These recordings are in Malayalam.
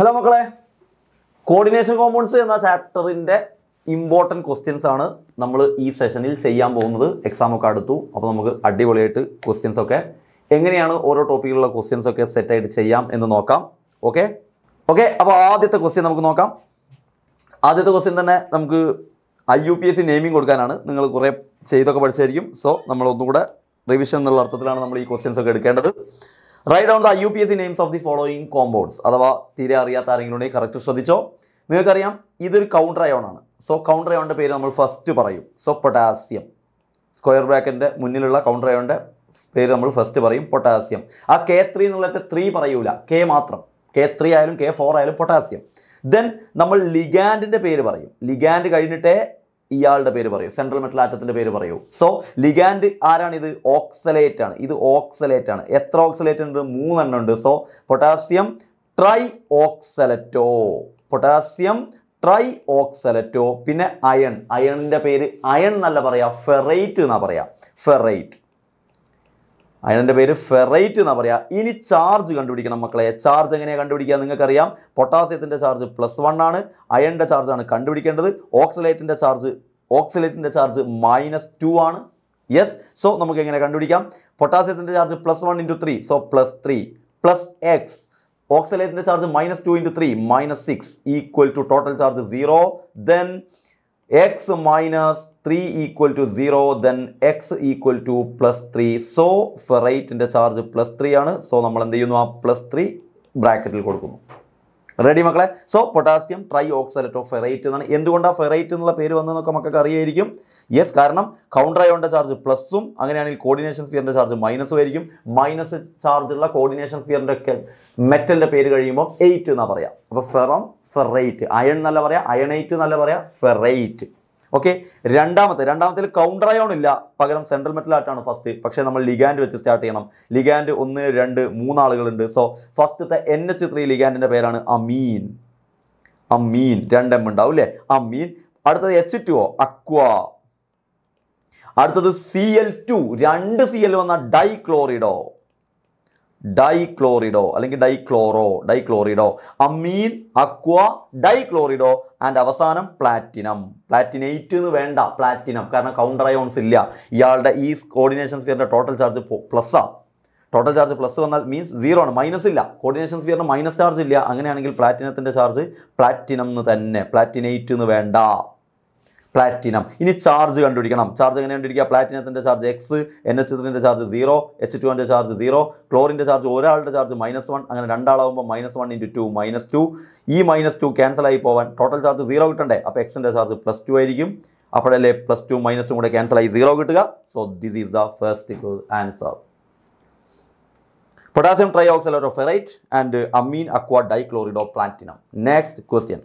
ഹലോ മക്കളെ കോർഡിനേഷൻ കോമ്പൗണ്ട്സ് എന്ന ചാപ്റ്ററിൻ്റെ ഇമ്പോർട്ടൻറ്റ് ക്വസ്റ്റ്യൻസ് ആണ് നമ്മൾ ഈ സെഷനിൽ ചെയ്യാൻ പോകുന്നത് എക്സാം ഒക്കെ അടുത്തു അപ്പോൾ നമുക്ക് അടിപൊളിയായിട്ട് ക്വസ്റ്റ്യൻസ് ഒക്കെ എങ്ങനെയാണ് ഓരോ ടോപ്പിക്കിലുള്ള ക്വസ്റ്റ്യൻസ് ഒക്കെ സെറ്റായിട്ട് ചെയ്യാം എന്ന് നോക്കാം ഓക്കെ ഓക്കെ അപ്പോൾ ആദ്യത്തെ ക്വസ്റ്റ്യൻ നമുക്ക് നോക്കാം ആദ്യത്തെ ക്വസ്റ്റ്യൻ തന്നെ നമുക്ക് I U P S C naming കൊടുക്കാനാണ് നിങ്ങൾ കുറേ ചെയ്തൊക്കെ പഠിച്ചായിരിക്കും സോ നമ്മളൊന്നുകൂടെ റിവിഷൻ എന്നുള്ള അർത്ഥത്തിലാണ് നമ്മൾ ഈ ക്വസ്റ്റ്യൻസ് ഒക്കെ എടുക്കേണ്ടത് write down the U P S C names of the following compounds അഥവാ തീരെ അറിയാത്ത ആരെങ്കിലും ഉണ്ടെങ്കിൽ കറക്റ്റ് ശ്രദ്ധിച്ചോ നിങ്ങൾക്കറിയാം ഇതൊരു കൗണ്ടർ അയോൺ ആണ് സോ കൗണ്ടർ അയോണിൻ്റെ പേര് നമ്മൾ ഫസ്റ്റ് പറയും സോ പൊട്ടാസ്യം സ്ക്വയർ ബ്രാക്കറ്റിൻ്റെ മുന്നിലുള്ള കൗണ്ടർ അയോണിൻ്റെ പേര് നമ്മൾ ഫസ്റ്റ് പറയും പൊട്ടാസ്യം ആ കെ ത്രീ എന്നുള്ളത് ത്രീ പറയൂല കെ മാത്രം കെ ത്രീ ആയാലും കെ ഫോർ ആയാലും പൊട്ടാസ്യം ദെൻ നമ്മൾ ലിഗാൻഡിൻ്റെ പേര് പറയും ലിഗാൻഡ് കഴിഞ്ഞിട്ടേ ഇയാളുടെ പേര് പറയൂ സെൻട്രൽ മെറ്റൽ ആറ്റത്തിന്റെ പേര് പറയൂ സോ ലിഗാൻഡ് ആരാണിത് ഓക്സലേറ്റ് ആണ് ഇത് ഓക്സലേറ്റ് ആണ് എത്ര ഓക്സലേറ്റ് ഉണ്ട് മൂന്നെണ്ണം ഉണ്ട് so potassium trioxalato potassium trioxalato പിന്നെ അയൺ അയണിന്റെ പേര് അയൺ എന്നല്ല പറയാ ഫെറൈറ്റ് എന്നാ പറയാ ഫെറൈറ്റ് അതിൻ്റെ പേര് ഫെറൈറ്റ് എന്നാണ് പറയുക ഇനി ചാർജ് കണ്ടുപിടിക്കണം മക്കളെ ചാർജ് എങ്ങനെയാണ് കണ്ടുപിടിക്കുക നിങ്ങൾക്കറിയാം പൊട്ടാസ്യത്തിൻ്റെ ചാർജ് പ്ലസ് വൺ ആണ് അയണിൻ്റെ ചാർജാണ് കണ്ടുപിടിക്കേണ്ടത് ഓക്സലേറ്റിൻ്റെ ചാർജ് ഓക്സലേറ്റിൻ്റെ ചാർജ് മൈനസ് ടു ആണ് യെസ് സോ നമുക്ക് എങ്ങനെ കണ്ടുപിടിക്കാം പൊട്ടാസ്യത്തിൻ്റെ charge plus one into three so plus three plus X ഓക്സലേറ്റിൻ്റെ charge minus two into three minus six equal to total charge zero then X minus three equal to zero then X equal to plus three so ഫെറൈറ്റിൻ്റെ ചാർജ് പ്ലസ് ത്രീ ആണ് സോ നമ്മൾ എന്ത് ചെയ്യുന്നു ആ പ്ലസ് ത്രീ ബ്രാക്കറ്റിൽ കൊടുക്കുന്നു റെഡി മക്കളെ so potassium trioxalate of ferrite എന്നാണ് എന്തുകൊണ്ടാണ് ഫെറൈറ്റ് എന്നുള്ള പേര് വന്നതെന്നൊക്കെ മക്കൾക്ക് അറിയായിരിക്കും യെസ് കാരണം കൗണ്ടർ അയോണിൻ്റെ ചാർജ് പ്ലസും അങ്ങനെയാണെങ്കിൽ കോർഡിനേഷൻ സ്പിയറിൻ്റെ ചാർജ് മൈനസും ആയിരിക്കും മൈനസ് ചാർജുള്ള കോർഡിനേഷൻ സ്പിയറിൻ്റെ ഒക്കെ മെറ്റലിൻ്റെ പേര് കഴിയുമ്പോൾ എയ്റ്റ് എന്നാണ് പറയുക അപ്പോൾ ഫെറം ഫെറൈറ്റ് അയൺ എന്നല്ല പറയാം അയണൈറ്റ് എന്നല്ല പറയാം ഫെറൈറ്റ് ഓക്കെ രണ്ടാമത്തെ രണ്ടാമത്തെ കൗണ്ടർ അയോൺ ഇല്ല പകരം സെൻട്രൽ ആയിട്ടാണ് ഫസ്റ്റ് പക്ഷേ നമ്മൾ ലിഗാൻഡ് വെച്ച് സ്റ്റാർട്ട് ചെയ്യണം ലിഗാൻഡ് ഒന്ന് രണ്ട് മൂന്നാളുകളുണ്ട് സോ ഫസ്റ്റത്തെ എൻ എച്ച് ത്രീ ലിഗാൻഡിൻ്റെ പേരാണ് അമീൻ അമീൻ രണ്ട് എം ഉണ്ടാവും അല്ലേ അമീൻ അടുത്തത് എച്ച് ടു അക്വ അടുത്തത് സി എൽ ടു രണ്ട് സി എൽ വന്ന ഡൈക്ലോറിഡോ ഡൈക്ലോറിഡോ അല്ലെങ്കിൽ dichloro dichlorido ammine aqua dichlorido and അവസാനം പ്ലാറ്റിനം പ്ലാറ്റിനേറ്റ് എന്ന് വേണ്ട പ്ലാറ്റിനം കാരണം കൗണ്ടർ അയോൺസ് ഇല്ല ഇയാളുടെ ഈ കോർഡിനേഷൻ സ്ഫിയറിൻ്റെ ടോട്ടൽ ചാർജ് പ്ലസ്സാണ് ടോട്ടൽ ചാർജ് പ്ലസ് വന്നാൽ മീൻസ് സീറോ ആണ് മൈനസ് ഇല്ല കോർഡിനേഷൻ സ്ഫിയറിന് മൈനസ് ചാർജ് ഇല്ല അങ്ങനെയാണെങ്കിൽ പ്ലാറ്റിനത്തിൻ്റെ ചാർജ് പ്ലാറ്റിനം എന്ന് തന്നെ പ്ലാറ്റിനേറ്റ് എന്ന് വേണ്ട പ്ലാറ്റിനം ഇനി ചാർജ് കണ്ടുപിടിക്കണം ചാർജ് എങ്ങനെ കണ്ടുപിടിക്കുക പ്ലാറ്റിനത്തിൻ്റെ ചാർജ് എക്സ് എൻ എച്ച് ത്രീൻ്റെ ചാർജ് സീറോ എച്ച് ടുവിൻ്റെ ചാർജ് സീറോ ക്ലോറിൻ്റെ ചാർജ് ഒരാളുടെ ചാർജ് മൈനസ് വൺ അങ്ങനെ രണ്ടാളാകുമ്പോൾ minus one into two minus two ഈ മൈനസ് ടു ക്യാൻസലായി പോവാൻ ടോട്ടൽ ചാർജ് സീറോ കിട്ടണ്ടേ അപ്പോൾ എക്സിൻ്റെ ചാർജ് പ്ലസ് ടു ആയിരിക്കും അപ്പോഴല്ലേ പ്ലസ് ടു മൈനസ് ടു കൂടെ ക്യാൻസലായി സീറോ കിട്ടുക so this is the first answer potassium trioxalate of ferrite and amine aqua dichloride of platinum. Next question.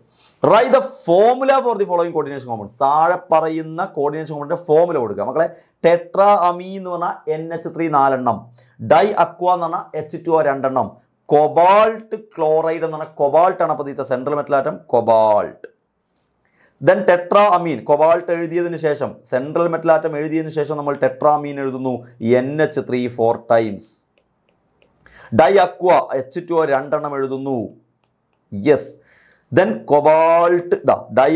Write the formula for the following coordination compounds താഴെ പറയുന്ന കോർഡിനേഷൻ കോമ്പൗണ്ടിന്റെ ഫോമുല കൊടുക്കുക മക്കളെ ടെട്രാ അമീ എന്ന് പറഞ്ഞാൽ എൻ എച്ച് ത്രീ നാലെണ്ണം ഡൈ അക്വ എന്ന് പറഞ്ഞാൽ എച്ച് ടു രണ്ടെണ്ണം കൊബാൾട്ട് ക്ലോറൈഡ് എന്ന് പറഞ്ഞാൽ കൊബാൾട്ടാണ് അപ്പോൾ ഇതിത്തെ central metal atom cobalt then tetraammine cobalt എഴുതിയതിന് ശേഷം സെൻട്രൽ മെറ്റലാറ്റം എഴുതിയതിന് ശേഷം നമ്മൾ ടെട്രാ അമീൻ എഴുതുന്നു N H three four times di H two രണ്ടെണ്ണം എഴുതുന്നു yes then cobalt the di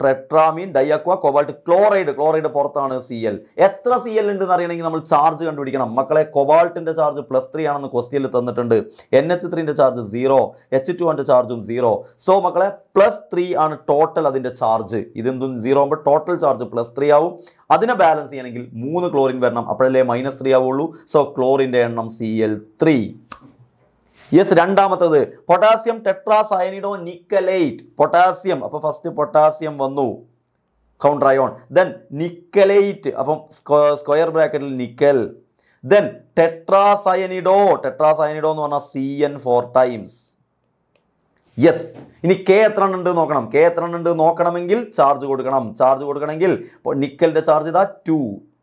tetraammine di cobalt chloride chloride പുറത്താണ് സി എൽ എത്ര സി എൽ ഉണ്ടെന്ന് അറിയണമെങ്കിൽ നമ്മൾ ചാർജ് കണ്ടുപിടിക്കണം മക്കളെ കൊബാൾട്ടിൻ്റെ ചാർജ് പ്ലസ് ത്രീ ആണെന്ന് ക്വസ്റ്റ്യനിൽ തന്നിട്ടുണ്ട് എൻ എച്ച് ത്രീൻ്റെ ചാർജ് സീറോ എച്ച് ടുവിൻ്റെ ചാർജും സീറോ സോ മക്കളെ പ്ലസ് ത്രീ ആണ് ടോട്ടൽ അതിൻ്റെ ചാർജ് ഇതെന്തും സീറോ ആകുമ്പോൾ ടോട്ടൽ ചാർജ് പ്ലസ് ത്രീ ആവും അതിനെ ബാലൻസ് ചെയ്യണമെങ്കിൽ മൂന്ന് ക്ലോറിൻ വരണം അപ്പോഴല്ലേ മൈനസ് ത്രീ ആവുള്ളൂ സോ ക്ലോറിൻ്റെ എണ്ണം സി എൽ ത്രീ യെസ് രണ്ടാമത്തത് പൊട്ടാസ്യം ടെട്രാസയനിഡോ നിക്കലൈറ്റ് പൊട്ടാസ്യം അപ്പോൾ ഫസ്റ്റ് പൊട്ടാസ്യം വന്നു കൗണ്ടർ അയോൺ ദെൻ നിക്കലൈറ്റ് അപ്പം സ്ക്വയർ ബ്രാക്കറ്റിൽ നിക്കൽ ദെൻ ടെട്രാസയനിഡോ ടെട്രാസയനിഡോ എന്ന് പറഞ്ഞാൽ C N four times yes ഇനി കെ എത്ര ഉണ്ട് നോക്കണം കെ എത്ര ഉണ്ട് നോക്കണമെങ്കിൽ ചാർജ് കൊടുക്കണം ചാർജ് കൊടുക്കണമെങ്കിൽ ഇപ്പോൾ നിക്കലിൻ്റെ ചാർജ് ഇതാ ടു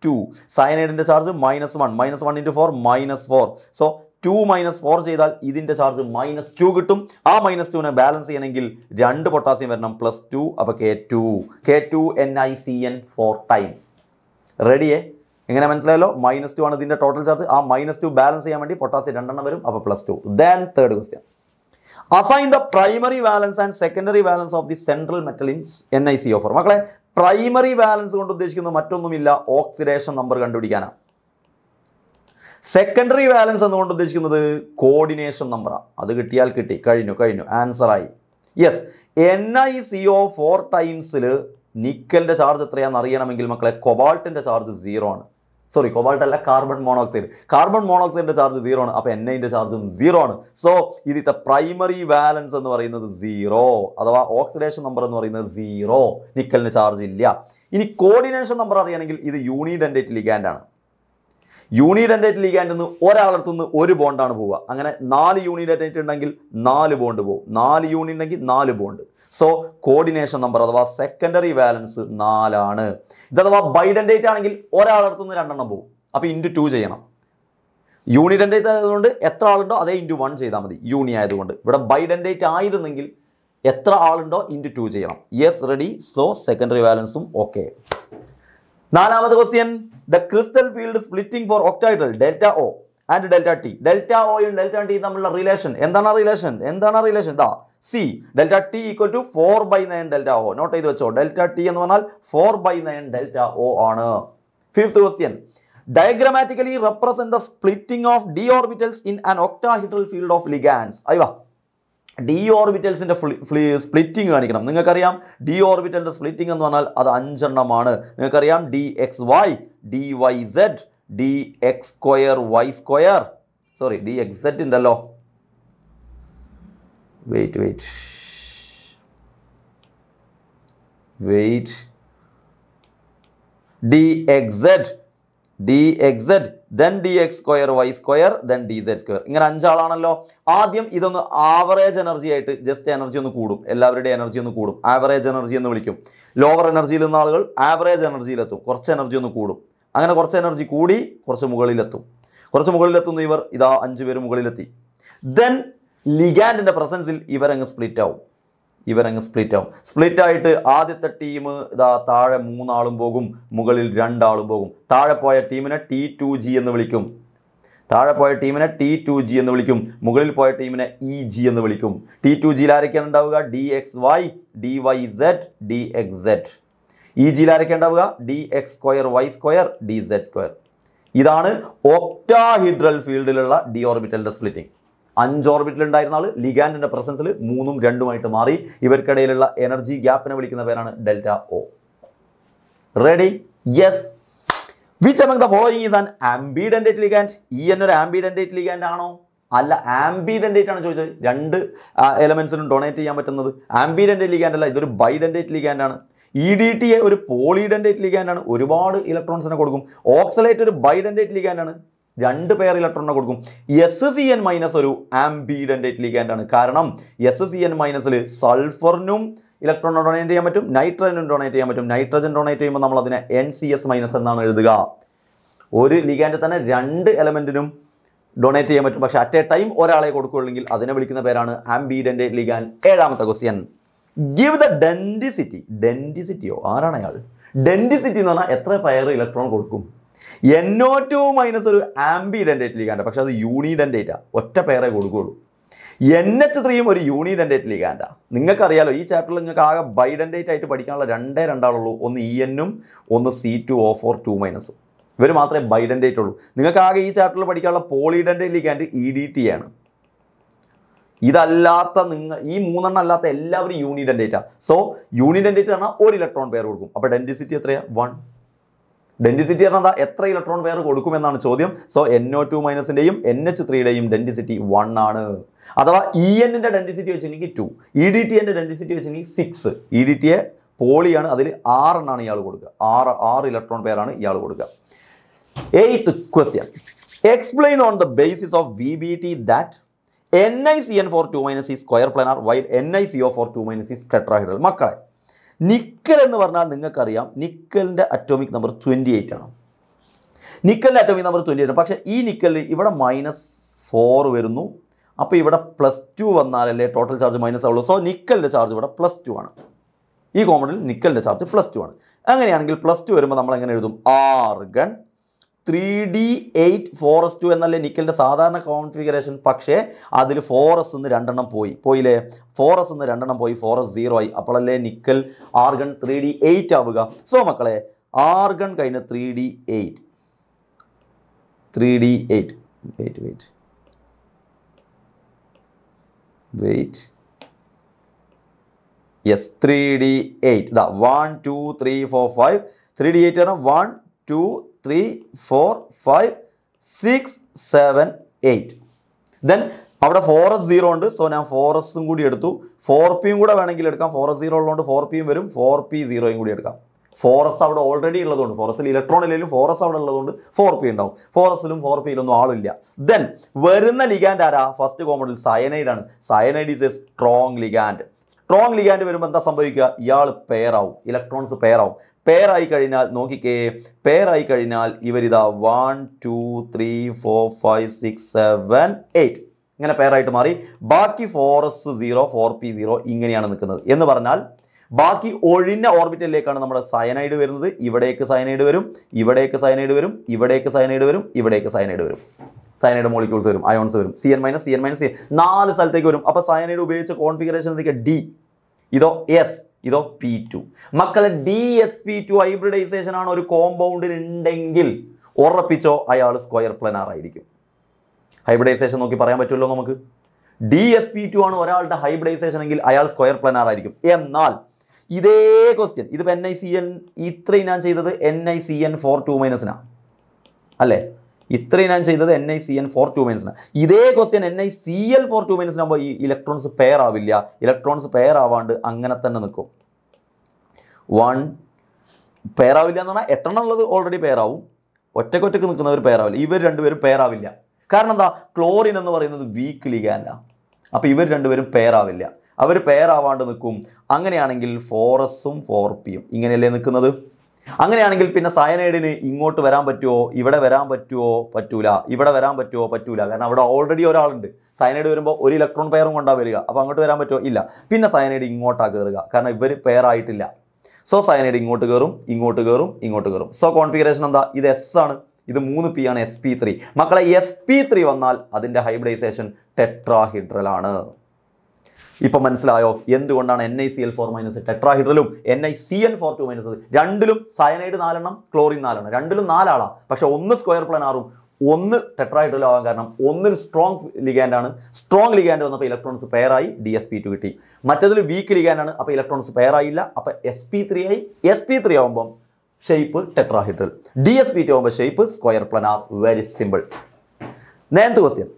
ടു സയനൈഡിൻ്റെ charge minus one minus one into four minus four so two minus four ചെയ്താൽ ഇതിൻ്റെ ചാർജ് മൈനസ് ടു കിട്ടും ആ മൈനസ് ടുവിനെ ബാലൻസ് ചെയ്യണമെങ്കിൽ രണ്ട് പൊട്ടാസ്യം വരണം പ്ലസ് ടു അപ്പോൾ K two K two N I C N four times റെഡിയേ എങ്ങനെ മനസ്സിലായല്ലോ മൈനസ് ടു ആണ് ഇതിൻ്റെ ടോട്ടൽ ചാർജ് ആ മൈനസ് ടു ബാലൻസ് ചെയ്യാൻ വേണ്ടി പൊട്ടാസ്യം രണ്ടെണ്ണം വരും അപ്പോൾ plus two then third question assign the primary valence and secondary valence of the central metal in N I C O four മക്കളെ പ്രൈമറി വാലൻസ് കൊണ്ട് ഉദ്ദേശിക്കുന്നത് മറ്റൊന്നുമില്ല ഓക്സിഡേഷൻ നമ്പർ കണ്ടുപിടിക്കാനാണ് സെക്കൻഡറി ബാലൻസ് എന്നുകൊണ്ട് ഉദ്ദേശിക്കുന്നത് കോർഡിനേഷൻ നമ്പറാണ് അത് കിട്ടിയാൽ കിട്ടി കഴിഞ്ഞു കഴിഞ്ഞു ആൻസറായി yes N I C O four ടൈംസിൽ നിക്കലിൻ്റെ ചാർജ് എത്രയാണെന്ന് അറിയണമെങ്കിൽ മക്കളെ കൊബാൾട്ടിൻ്റെ ചാർജ് സീറോ ആണ് സോറി കൊബാൾട്ട് അല്ല കാർബൺ മോണോക്സൈഡ് കാർബൺ മോണോക്സൈഡിൻ്റെ ചാർജ് സീറോ ആണ് അപ്പോൾ എൻ ഐൻ്റെ ചാർജും സീറോ ആണ് സോ ഇതിത്തെ പ്രൈമറി വാലൻസ് എന്ന് പറയുന്നത് സീറോ അഥവാ ഓക്സിഡേഷൻ നമ്പർ എന്ന് പറയുന്നത് സീറോ നിക്കലിന് ചാർജ് ഇല്ല ഇനി കോർഡിനേഷൻ നമ്പർ അറിയണമെങ്കിൽ ഇത് യൂണിഡൻറ്റേറ്റ് ലിഗാൻഡാണ് യൂണിഡൻഡേറ്റ് ലീഗാൻഡിൽ നിന്ന് ഒരാളടുത്തു നിന്ന് ഒരു ബോണ്ടാണ് പോവുക അങ്ങനെ നാല് യൂണിഡൻഡേറ്റ് ഉണ്ടെങ്കിൽ നാല് ബോണ്ട് പോകും നാല് യൂണിറ്റ് ഉണ്ടെങ്കിൽ നാല് ബോണ്ട് സോ കോർഡിനേഷൻ നമ്പർ അഥവാ സെക്കൻഡറി വാലൻസ് നാലാണ് ബൈഡൻ ഡേറ്റ് ആണെങ്കിൽ ഒരാളടുത്തു നിന്ന് രണ്ടെണ്ണം പോകും അപ്പോൾ ഇൻറ്റു ടു ചെയ്യണം ഡേറ്റ് ആയതുകൊണ്ട് എത്ര ആളുണ്ടോ അതേ ഇൻറ്റു വൺ ചെയ്താൽ മതി യൂണി ആയതുകൊണ്ട് ഇവിടെ ഡേറ്റ് ആയിരുന്നെങ്കിൽ എത്ര ആളുണ്ടോ ഇൻറ്റു ടു ചെയ്യണം യെസ് റെഡി സോ സെക്കൻഡറി വാലൻസും ഓക്കെ നാലാമത് question the crystal field splitting for octahedral delta O and delta T delta ഒയും ഡെൽറ്റ ടി തമ്മിലുള്ള റിലേഷൻ എന്താണ് റിലേഷൻ എന്താണ് റിലേഷൻ ഇതാ see delta T equal to four by nine delta O note ചെയ്ത് വെച്ചോ ഡെൽറ്റ ടി എന്ന് പറഞ്ഞാൽ four by nine delta O ആണ് fifth question diagrammatically represent the splitting of d orbitals in an octahedral field of ligands അയ്യോ ഡി ഓർബിറ്റൽസിൻ്റെ ഫ്ലി സ്പ്ലിറ്റിംഗ് കാണിക്കണം നിങ്ങൾക്കറിയാം ഡി ഓർബിറ്റലിൻ്റെ സ്പ്ലിറ്റിംഗ് എന്ന് പറഞ്ഞാൽ അത് അഞ്ചെണ്ണമാണ് നിങ്ങൾക്കറിയാം d x y d y z d x square y square sorry d x z ഉണ്ടല്ലോ wait wait wait d x z d x z then d x square y square then d z square ഇങ്ങനെ അഞ്ചാളാണല്ലോ ആദ്യം ഇതൊന്ന് ആവറേജ് എനർജി ആയിട്ട് ജസ്റ്റ് എനർജി ഒന്ന് കൂടും എല്ലാവരുടെയും എനർജി ഒന്ന് കൂടും ആവറേജ് എനർജി എന്ന് വിളിക്കും ലോവർ എനർജിയിൽ നിന്ന് ആളുകൾ ആവറേജ് എനർജിയിലെത്തും കുറച്ച് എനർജി ഒന്ന് കൂടും അങ്ങനെ കുറച്ച് എനർജി കൂടി കുറച്ച് മുകളിലെത്തും കുറച്ച് മുകളിലെത്തുന്ന ഇവർ ഇതാ അഞ്ച് പേര് മുകളിലെത്തി ദെൻ ലിഗാൻഡിൻ്റെ പ്രസൻസിൽ ഇവരങ്ങ് സ്പ്ലിറ്റ് ആവും ഇവരങ്ങ് സ്പ്ലിറ്റ് ആവും സ്പ്ലിറ്റ് ആയിട്ട് ആദ്യത്തെ ടീം ഇതാ താഴെ മൂന്നാളും പോകും മുകളിൽ രണ്ടാളും പോകും താഴെ പോയ ടീമിനെ ടി ടു ജി എന്ന് വിളിക്കും താഴെ പോയ ടീമിനെ ടി ടു ജി എന്ന് വിളിക്കും മുകളിൽ പോയ ടീമിനെ ഇ e ജി എന്ന് വിളിക്കും ടി ടു ജിയിൽ ആരൊക്കെയാണ് ഉണ്ടാവുക d x y d y z d x z e ജിയിൽ ആരൊക്കെ ഉണ്ടാവുക d x square y square d z square ഇതാണ് ഒക്ടാഹിഡ്രൽ ഫീൽഡിലുള്ള ഡി ഓർബിറ്റലിൻ്റെ സ്പ്ലിറ്റിംഗ് അഞ്ച് ഉണ്ടായിരുന്ന ആൾ ലിഗാൻഡിൻ്റെ പ്രസൻസിൽ മൂന്നും രണ്ടുമായിട്ട് മാറി ഇവർക്കിടയിലുള്ള എനർജി ഗ്യാപ്പിനെ വിളിക്കുന്ന പേരാണ് delta O ready yes which among the following is an ambidentate ligand ഈ എന്നൊരു ആംബിഡൻഡേറ്റ് ലിഗാൻഡ് ആണോ അല്ല ആംബിഡൻഡേറ്റ് ആണ് ചോദിച്ചത് രണ്ട് എലമെൻസിനും ഡൊണേറ്റ് ചെയ്യാൻ പറ്റുന്നത് ആംബിഡൻഡേറ്റ് ലിഗാൻഡ് അല്ല ഇതൊരു ബൈഡൻഡേറ്റ് ലിഗാൻഡ് ആണ് ഇ ഡി ടി എ ഒരു പോളിഡൻഡേറ്റ് ലിഗാൻഡ് ആണ് ഒരുപാട് ഇലക്ട്രോൺസിനെ കൊടുക്കും ഓക്സലേറ്റ് ഒരു ബൈഡൻഡേറ്റ് ലിഗാൻഡ് ആണ് രണ്ട് പേർ ഇലക്ട്രോണിനെ കൊടുക്കും എസ് സി എൻ മൈനസ് ഒരു ആംബീഡൻ്റേറ്റ് ആണ് കാരണം എസ് സി എൻ മൈനസിൽ സൾഫറിനും ഇലക്ട്രോൺ ഡൊണേറ്റ് ചെയ്യാൻ പറ്റും നൈട്രജനും ഡൊണേറ്റ് ചെയ്യാൻ പറ്റും നൈട്രജൻ ഡൊണേറ്റ് ചെയ്യുമ്പോൾ നമ്മൾ അതിനെ എൻ സി എസ് മൈനസ് എന്നാണ് എഴുതുക ഒരു ലിഗാൻഡ് തന്നെ രണ്ട് എലമെൻറ്റിനും ഡൊണേറ്റ് ചെയ്യാൻ പറ്റും പക്ഷേ അറ്റ് എ ടൈം ഒരാളെ കൊടുക്കുകയുള്ളെങ്കിൽ അതിനെ വിളിക്കുന്ന പേരാണ് ആംബീഡൻ്റെ ലീഗാൻ ഏഴാമത്തെ ക്വസ്റ്റ്യൻ ഗിവ് ദ ഡെൻറ്റിസിറ്റി ഡെൻറ്റിസിറ്റിയോ ആരാണ് അയാൾ ഡെൻറ്റിസിറ്റി എന്ന് പറഞ്ഞാൽ എത്ര പേർ ഇലക്ട്രോൺ കൊടുക്കും എന്നോ ടു മൈനസ് ഒരു ആംബിഡൻറ്റേറ്റ് ലീഗാൻഡാണ് പക്ഷെ അത് യൂണിഡൻറ്റേറ്റാണ് ഒറ്റ പേരെ കൊടുക്കുകയുള്ളൂ എൻ എച്ച് ത്രീയും ഒരു യൂണിഡൻറ്റേറ്റ് ലീഗാൻഡാണ് നിങ്ങൾക്കറിയാലോ ഈ ചാപ്റ്ററിൽ നിങ്ങൾക്ക് ആകെ ബൈഡൻറ്റേറ്റ് ആയിട്ട് പഠിക്കാനുള്ള രണ്ടേ രണ്ടാളുള്ളൂ ഒന്ന് ഇ e എന്നും ഒന്ന് C two O four two മൈനസും ഇവർ മാത്രമേ ബൈഡൻറ്റേറ്റ് ഉള്ളൂ നിങ്ങൾക്ക് ആകെ ഈ ചാപ്റ്ററിൽ പഠിക്കാനുള്ള polydentate ligand E D T ആണ് ഇതല്ലാത്ത നിങ്ങൾ ഈ മൂന്നെണ്ണം അല്ലാത്ത എല്ലാവരും യൂണിഡൻറ്റേറ്റാണ് സോ യൂണിഡൻറ്റേറ്റ് ആണ് ഒരു ഇലക്ട്രോൺ പേർ കൊടുക്കും അപ്പോൾ ഡെൻറ്റിസിറ്റി എത്രയാണ് വൺ ഡെൻറ്റിസിറ്റി പറഞ്ഞാൽ എത്ര ഇലക്ട്രോൺ പെയർ കൊടുക്കുമെന്നാണ് ചോദ്യം സോ എൻ ഒ ടു മൈനസിൻ്റെയും എൻ എച്ച് ത്രീയുടെയും ഡെൻറ്റിസിറ്റി വൺ ആണ് അഥവാ ഇ e എന്നിൻ്റെ ഡെൻസിറ്റി വെച്ചിട്ടുണ്ടെങ്കിൽ two e e D T എൻ്റെ ഡെൻസിറ്റി വെച്ചിട്ടുണ്ടെങ്കിൽ സിക്സ് ഇ ഡി ടിയെ പോളിയാണ് അതിൽ ആറ് എണ്ണാണ് ഇയാൾ കൊടുക്കുക ആറ് ആറ് ഇലക്ട്രോൺ പെയറാണ് ഇയാൾ കൊടുക്കുക eighth question explain on the basis of V B T that N I C N four two minus is square planar while N I C O four two minus is tetrahedral മക്കളെ നിക്കൽ എന്ന് പറഞ്ഞാൽ നിങ്ങൾക്കറിയാം നിക്കലിൻ്റെ അറ്റോമിക് നമ്പർ ട്വൻറ്റി എയ്റ്റ് ആണ് നിക്കലിൻ്റെ അറ്റോമിക് നമ്പർ ട്വൻറ്റി എയ്റ്റ് പക്ഷേ ഈ നിക്കലിൽ ഇവിടെ മൈനസ് ഫോർ വരുന്നു അപ്പോൾ ഇവിടെ പ്ലസ് ടു വന്നാലല്ലേ ടോട്ടൽ ചാർജ് മൈനസ് ആവുള്ളൂ സോ നിക്കലിൻ്റെ ചാർജ് ഇവിടെ പ്ലസ് ടു ആണ് ഈ കോമണിൽ നിക്കലിൻ്റെ ചാർജ് പ്ലസ് ടു ആണ് അങ്ങനെയാണെങ്കിൽ പ്ലസ് ടു വരുമ്പോൾ നമ്മൾ എങ്ങനെ എഴുതും argon three d eight four s two എന്നല്ലേ നിക്കലിൻ്റെ സാധാരണ കോൺഫിഗറേഷൻ പക്ഷേ അതിൽ ഫോറസ് എന്ന് രണ്ടെണ്ണം പോയി പോയില്ലേ ഫോറസ് എന്ന് രണ്ടെണ്ണം പോയി ഫോറസ് സീറോ ആയി അപ്പോഴല്ലേ nickel argon three d eight ആവുക സോ മക്കളെ ആർഗൺ കഴിഞ്ഞ് three d eight three d eight wait wait wait yes three d eight ഇതാ one two three four five three d eight ആണ് one two three four five six seven eight then അവിടെ ഫോർ എസ് സീറോ ഉണ്ട് സോ ഞാൻ ഫോർ എസും കൂടി എടുത്തു ഫോർ പിയും കൂടെ വേണമെങ്കിൽ എടുക്കാം ഫോർ എസ് സീറോ ഉള്ളതുകൊണ്ട് ഫോർ പിയും വരും ഫോർ പി സീറോയും കൂടി എടുക്കാം ഫോർ എസ് അവിടെ ഓൾറെഡി ഉള്ളതുകൊണ്ട് ഫോർ എസിൽ ഇലക്ട്രോൺ ഇല്ലെങ്കിലും ഫോർ എസ് അവിടെ ഉള്ളതുകൊണ്ട് ഫോർ പി ഉണ്ടാവും ഫോർ എസിലും ഫോർ പിയിലൊന്നും ആളില്ല ദെൻ വരുന്ന ലിഗാൻഡ് ആരാ ഫസ്റ്റ് കോമഡിൽ സയനൈഡ് ആണ് cyanide is a strong ligand strong ligand വരുമ്പോൾ എന്താ സംഭവിക്കുക ഇയാൾ പെയറാവും ഇലക്ട്രോൺസ് പെയറാവും പെയറായി കഴിഞ്ഞാൽ നോക്കിക്കേ പെയറായി കഴിഞ്ഞാൽ ഇവരിതാ one two three four five six seven eight ഇങ്ങനെ പെയറായിട്ട് മാറി ബാക്കി four s zero four p zero ഇങ്ങനെയാണ് നിൽക്കുന്നത് എന്ന് പറഞ്ഞാൽ ബാക്കി ഒഴിഞ്ഞ ഓർബിറ്റലിലേക്കാണ് നമ്മുടെ സയനൈഡ് വരുന്നത് ഇവിടേക്ക് സയനൈഡ് വരും ഇവിടേക്ക് സയനൈഡ് വരും ഇവിടേക്ക് സയനൈഡ് വരും ഇവിടേക്ക് സയനൈഡ് വരും സയനൈഡ് മോളിക്യൂൾസ് വരും അയോൺസ് വരും C N minus C N minus C നാല് സ്ഥലത്തേക്ക് വരും അപ്പോൾ സയനൈഡ് ഉപയോഗിച്ച കോൺഫിഗറേഷൻ എന്തൊക്കെ ഡി ഇതോ എസ് ഇതോ പി ടു മക്കളെ d S P two hybridization ആണ് ഒരു കോമ്പൗണ്ടിൽ ഉണ്ടെങ്കിൽ ഉറപ്പിച്ചോ അയാൾ സ്ക്വയർ പ്ലാനാർ ആയിരിക്കും ഹൈബ്രിഡൈസേഷൻ നോക്കി പറയാൻ പറ്റുമല്ലോ നമുക്ക് ഡി എസ് പി ടു ആണ് ഒരാളുടെ ഹൈബ്രിഡൈസേഷൻ എങ്കിൽ അയാൾ സ്ക്വയർ പ്ലാനാർ ആയിരിക്കും എന്നാൽ ഇതേ ക്വസ്റ്റ്യൻ ഇതിപ്പോൾ എൻ ഐ സി എൻ ഇത്രയും ഞാൻ ചെയ്തത് N I C N four two മൈനസിനാണ് അല്ലേ ഇത്രയും ഞാൻ ചെയ്തത് N I C N four two മൈനസിന് ഇതേ question N I C L four two മൈനസിനാകുമ്പോൾ ഈ ഇലക്ട്രോൺസ് പെയർ ആവില്ല ഇലക്ട്രോൺസ് പെയർ ആവാണ്ട് അങ്ങനെ തന്നെ നിൽക്കും വൺ പെയർ ആവില്ല എന്ന് പറഞ്ഞാൽ എട്ടെണ്ണം ഉള്ളത് ഓൾറെഡി പെയർ ആവും ഒറ്റയ്ക്ക് നിൽക്കുന്നവർ പെയർ ആവില്ല ഇവർ രണ്ടുപേരും പെയർ ആവില്ല കാരണം എന്താ ക്ലോറിൻ എന്ന് പറയുന്നത് വീക്ക് ലീഗാല്ല അപ്പോൾ ഇവർ രണ്ടുപേരും പെയർ ആവില്ല അവർ പെയർ ആവാണ്ട് നിൽക്കും അങ്ങനെയാണെങ്കിൽ ഫോർ എസും ഫോർ പിയും ഇങ്ങനെയല്ലേ നിൽക്കുന്നത് അങ്ങനെയാണെങ്കിൽ പിന്നെ സയനൈഡിന് ഇങ്ങോട്ട് വരാൻ പറ്റുമോ ഇവിടെ വരാൻ പറ്റുമോ പറ്റൂല ഇവിടെ വരാൻ പറ്റുമോ പറ്റൂല കാരണം അവിടെ ഓൾറെഡി ഒരാളുണ്ട് സയനൈഡ് വരുമ്പോൾ ഒരു ഇലക്ട്രോൺ പെയറും കൊണ്ടാണ് വരിക അപ്പോൾ അങ്ങോട്ട് വരാൻ പറ്റുമോ ഇല്ല പിന്നെ സയനൈഡ് ഇങ്ങോട്ടാണ് കയറുക കാരണം ഇവർ പെയറായിട്ടില്ല സോ സയനൈഡ് ഇങ്ങോട്ട് കയറും ഇങ്ങോട്ട് കയറും ഇങ്ങോട്ട് കയറും സോ കോൺഫിഗറേഷൻ എന്താ ഇത് എസ് ആണ് ഇത് മൂന്ന് പി ആണ് എസ് പി ത്രീ മക്കളെ എസ് പി ത്രീ വന്നാൽ അതിൻ്റെ ഹൈബ്രിഡൈസേഷൻ ടെട്രാഹിഡ്രലാണ് ഇപ്പം മനസ്സിലായോ എന്തുകൊണ്ടാണ് N I C L four minus ടെട്രാഹിഡ്രലും N I C N four two minus രണ്ടിലും സയനൈഡ് നാലെണ്ണം ക്ലോറിൻ നാലെണ്ണം രണ്ടിലും നാലാളാണ് പക്ഷേ ഒന്ന് സ്ക്വയർ പ്ലാനാറും ഒന്ന് ടെട്രാഹിഡ്രലും ആവാൻ കാരണം ഒന്നിൽ സ്ട്രോങ് ലിഗാൻഡാണ് സ്ട്രോങ് ലിഗാൻഡ് വന്നപ്പോൾ ഇലക്ട്രോൺസ് പെയറായി ഡി എസ് പി ടു കിട്ടി മറ്റതിൽ വീക്ക് ലിഗാൻഡാണ് അപ്പോൾ ഇലക്ട്രോൺസ് പെയറായില്ല അപ്പോൾ എസ് പി ത്രീ ആയി എസ് പി ത്രീ ആകുമ്പം shape tetrahedral D S P two ആകുമ്പോൾ shape square planar very simple നേരത്തെ question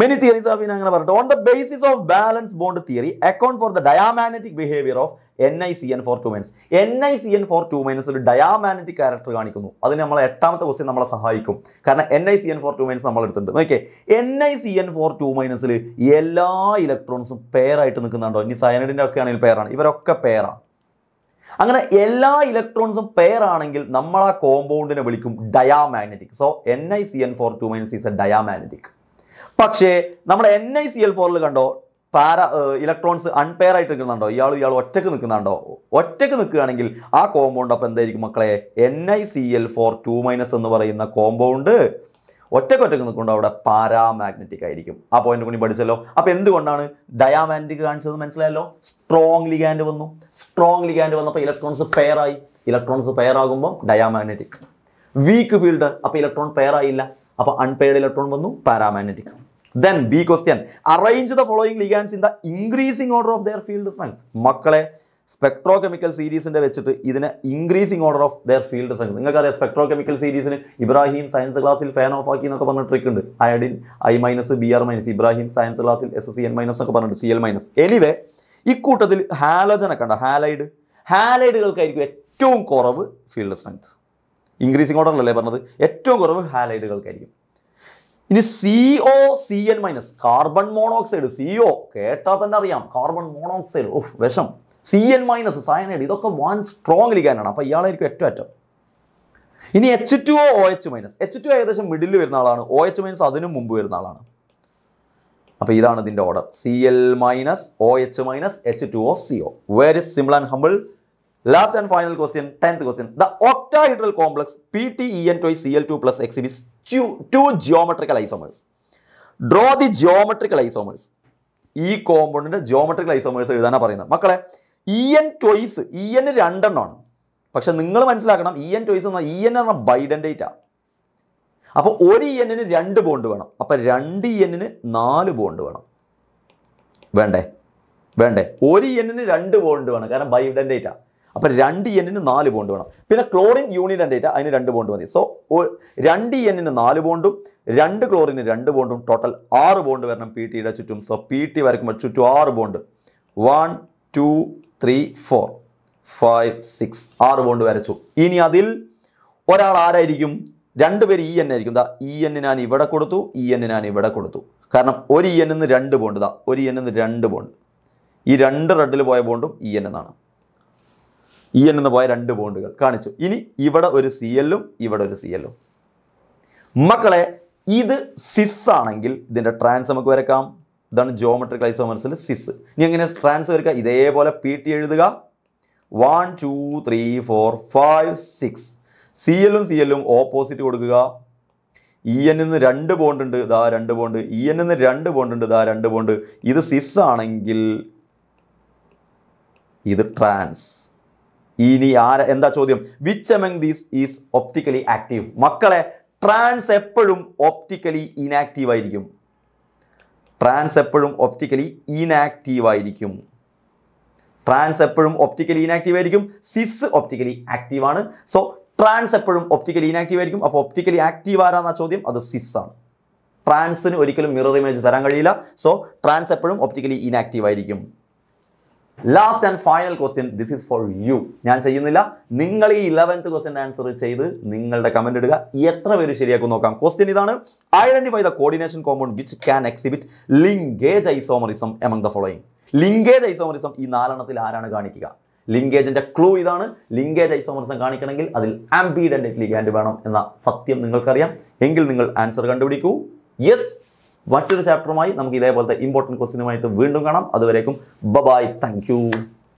many theories have been അങ്ങനെ പറഞ്ഞിട്ട് on the basis of valence bond theory account for the diamagnetic behaviour of N I C N four two minus N I C N four two minus ഒരു ഡയാമാനറ്റിക് ക്യാരക്ടർ കാണിക്കുന്നു അതിന് നമ്മൾ എട്ടാമത്തെ ക്വസ്റ്റ്യൻ നമ്മളെ സഹായിക്കും കാരണം N I C N four two minus നമ്മൾ എടുത്തിട്ടുണ്ട് okay N I C N four two മൈനസിൽ എല്ലാ ഇലക്ട്രോൺസും പെയറായിട്ട് നിൽക്കുന്നുണ്ടോ ഇനി സയനൈഡിൻ്റെ ഒക്കെ ആണെങ്കിൽ പെയറാണ് ഇവരൊക്കെ പെയറാണ് അങ്ങനെ എല്ലാ ഇലക്ട്രോൺസും പെയർ ആണെങ്കിൽ നമ്മൾ ആ കോമ്പൗണ്ടിനെ വിളിക്കും diamagnetic so N I C N four two minus is a diamagnetic പക്ഷേ നമ്മുടെ എൻ ഐ സി എൽ ഫോറിൽ കണ്ടോ പാര ഇലക്ട്രോൺസ് അൺപെയർ ആയിട്ട് നിൽക്കുന്നുണ്ടോ ഇയാൾ ഇയാൾ ഒറ്റക്ക് നിൽക്കുന്നുണ്ടോ ഒറ്റക്ക് നിൽക്കുകയാണെങ്കിൽ ആ കോമ്പൗണ്ട് അപ്പോൾ എന്തായിരിക്കും മക്കളെ N I C L four two minus എന്ന് പറയുന്ന കോമ്പൗണ്ട് ഒറ്റക്കൊറ്റക്ക് നിൽക്കുമ്പോൾ അവിടെ പാരാമാഗ്നറ്റിക് ആയിരിക്കും ആ പോയിന്റ് കൂടി പഠിച്ചല്ലോ അപ്പോൾ എന്തുകൊണ്ടാണ് ഡയാമാൻറ്റിക് കാണിച്ചത് മനസ്സിലായല്ലോ സ്ട്രോങ് ലിഗാൻഡ് വന്നു സ്ട്രോങ് ലിഗാൻഡ് വന്നപ്പോൾ ഇലക്ട്രോൺസ് പെയറായി ഇലക്ട്രോൺസ് പെയർ ആകുമ്പോൾ ഡയാമാഗ്നറ്റിക് വീക്ക് ഫീൽഡ് അപ്പോൾ ഇലക്ട്രോൺ പെയർ ആയില്ല അപ്പോൾ അൺപെയർഡ് ഇലക്ട്രോൺ വന്നു paramagnetic then B question arrange the following ligands in the increasing order of their field strength മക്കളെ സ്പെക്ട്രോ കെമിക്കൽ സീരീസിൻ്റെ വെച്ചിട്ട് ഇതിനെ increasing order of their field strength നിങ്ങൾക്കറിയാം സ്പെക്ട്രോ കെമിക്കൽ സീരീസിന് ഇബ്രാഹിം സയൻസ് ക്ലാസ്സിൽ ഫാൻ ഓഫ് ആക്കി എന്നൊക്കെ പറഞ്ഞ ട്രിക്ക് ഉണ്ട് iodine I minus B R minus Ibrahim science ക്ലാസ്സിൽ എസ് സി എൻ മൈനസ് എന്നൊക്കെ പറഞ്ഞിട്ടുണ്ട് സി എൽ മൈനസ് എനിവേ ഇക്കൂട്ടത്തിൽ ഹാലോജനൊക്കെ ഉണ്ട് ഹാലൈഡ് ഹാലൈഡുകൾക്കായിരിക്കും ഏറ്റവും കുറവ് ഫീൽഡ് സ്ട്രെങ്ത് ഇൻക്രീസിംഗ് ഓർഡറിലല്ലേ പറഞ്ഞത് ഏറ്റവും കുറവ് ഹാലൈഡുകൾക്കായിരിക്കും ഇനി C O C N minus carbon monoxide C O കേട്ടാൽ തന്നെ അറിയാം കാർബൺ മോണോക്സൈഡ് ഓഹ് വിഷം സി എൻ മൈനസ് സയനൈഡ് ഇതൊക്കെ വൺ സ്ട്രോങ് ലിഗാനാണ് അപ്പൊ ഇയാളായിരിക്കും ഏറ്റവും ഏറ്റവും ഇനി H two O H minus H two ഏകദേശം മിഡിൽ വരുന്ന ആളാണ് ഒ എച്ച് മൈനസ് അതിനും മുമ്പ് വരുന്ന ആളാണ് അപ്പൊ ഇതാണ് ഇതിന്റെ order C L minus O H minus H two O C O very simple and humble last and final question tenth question the octahedral complex P T E N two C L two plus exhibits two geometrical isomers. Draw the geometrical isomers. ഈ കോമ്പൗണ്ടിൻ്റെ ജിയോമെട്രിക്കൽ ഐസോമേഴ്സ് എഴുതാനാണ് പറയുന്നത് മക്കളെ E e N twice E e N രണ്ടെണ്ണമാണ് പക്ഷെ നിങ്ങൾ മനസ്സിലാക്കണം ഇ എൻ ട്വൈസ് എന്ന് പറഞ്ഞാൽ ഇ e എൻ എന്ന് പറഞ്ഞാൽ ബൈഡൻഡേറ്റാണ് അപ്പോൾ ഒരു ഇ എന്നിന് രണ്ട് ബോണ്ട് വേണം അപ്പോൾ രണ്ട് ഇ എന്നിന് നാല് ബോണ്ട് വേണം വേണ്ടേ വേണ്ടേ ഒരു ഇ എന്നിന് രണ്ട് ബോണ്ട് വേണം കാരണം ബൈഡൻഡേറ്റാണ് അപ്പോൾ രണ്ട് എന്നിന് നാല് ബോണ്ട് വേണം പിന്നെ ക്ലോറിൻ യൂണിറ്റ് ആൻഡ് ഡേറ്റ അതിന് രണ്ട് ബോണ്ട് മതി സോ രണ്ട് എന്നിന് നാല് ബോണ്ടും രണ്ട് ക്ലോറിന് രണ്ട് ബോണ്ടും ടോട്ടൽ ആറ് ബോണ്ട് വരണം പി ടിയുടെ ചുറ്റും സോ പി ടി വരയ്ക്കുമ്പോൾ ചുറ്റും ആറ് bond one two three four five six ആറ് ബോണ്ട് വരച്ചു ഇനി അതിൽ ഒരാൾ ആരായിരിക്കും പേര് ഇ e എൻ ആയിരിക്കും ദാ ഇ e എന്ന് ഞാൻ ഇവിടെ കൊടുത്തു ഇ e എന്ന് ഞാൻ ഇവിടെ കൊടുത്തു കാരണം ഒരു ഇ എന്നിന്ന് രണ്ട് ബോണ്ട് ദാ ഒരു ഇ എന്നിന്ന് രണ്ട് ബോണ്ട് ഈ രണ്ട് റെഡിൽ പോയ ബോണ്ടും ഇ എന്നാണ് ഇ e എൻ എന്ന് പോയ രണ്ട് ബോണ്ടുകൾ കാണിച്ചു ഇനി ഇവിടെ ഒരു സി എല്ലും ഇവിടെ ഒരു സി എല്ലും മക്കളെ ഇത് സിസ് ആണെങ്കിൽ ഇതിൻ്റെ ട്രാൻസ് നമുക്ക് വരക്കാം ഇതാണ് ജോമെട്രിക് ഐസോമർസിൽ സിസ് ഇനി എങ്ങനെ ട്രാൻസ് വരക്കുക ഇതേപോലെ പി ടി എഴുതുക one two three four five six C എല്ലും സി എല്ലും ഓപ്പോസിറ്റ് കൊടുക്കുക ഇ e എന്നിന്ന് രണ്ട് ബോണ്ട് ഉണ്ട് ഇതാ രണ്ട് ബോണ്ട് ഇ എന്നിന്ന് രണ്ട് ബോണ്ട് ഉണ്ട് ഇതാ രണ്ട് ബോണ്ട് ഇത് സിസ് ആണെങ്കിൽ ഇത് ട്രാൻസ് ഇനി ആര എന്താ ചോദ്യം which among these is optically active മക്കളെ ട്രാൻസ് എപ്പോഴും ഒപ്റ്റിക്കലി ഇനാക്റ്റീവ് ആയിരിക്കും ട്രാൻസ് എപ്പോഴും ഒപ്റ്റിക്കലി ഇനാക്റ്റീവ് ആയിരിക്കും ട്രാൻസ് എപ്പോഴും ഒപ്റ്റിക്കലി ഇനാക്റ്റീവ് ആയിരിക്കും സിസ് ഒപ്റ്റിക്കലി ആക്റ്റീവ് ആണ് സോ ട്രാൻസ് എപ്പോഴും ഒപ്റ്റിക്കലി ഇനാക്റ്റീവ് ആയിരിക്കും അപ്പോൾ ഒപ്റ്റിക്കലി ആക്റ്റീവ് ആരാന്ന ചോദ്യം അത് സിസ് ആണ് ട്രാൻസിന് ഒരിക്കലും മിറർ ഇമേജ് തരാൻ കഴിയില്ല സോ ട്രാൻസ് എപ്പോഴും ഒപ്റ്റിക്കലി ഇനാക്റ്റീവ് ആയിരിക്കും last and final question this is for you ഞാൻ ചെയ്യുന്നില്ല നിങ്ങൾ ഈ ഇലവൻത്ത് ക്വസ്റ്റ്യൻ ആൻസർ ചെയ്ത് നിങ്ങളുടെ കമന്റ് ഇടുക എത്ര പേര് ശരിയാക്കും നോക്കാം ക്വസ്റ്റ്യൻ ഇതാണ് identify the coordination compound which can exhibit linkage isomerism among the following linkage isomerism ഈ നാലെണ്ണത്തിൽ ആരാണ് കാണിക്കുക ലിങ്കേജിൻ്റെ ക്ലൂ ഇതാണ് ലിങ്കേജ് ഐസോമറിസം കാണിക്കണമെങ്കിൽ അതിൽ ആംബിഡൻ്റ് ലിഗാൻഡ് വേണം എന്ന സത്യം നിങ്ങൾക്കറിയാം എങ്കിൽ നിങ്ങൾ ആൻസർ കണ്ടുപിടിക്കൂ യെസ് മറ്റൊരു ചാപ്റ്ററുമായി നമുക്ക് ഇതേപോലത്തെ ഇമ്പോർട്ടൻറ്റ് ക്വസ്റ്റിനുമായിട്ട് വീണ്ടും കാണാം അതുവരേക്കും ബബായ് താങ്ക്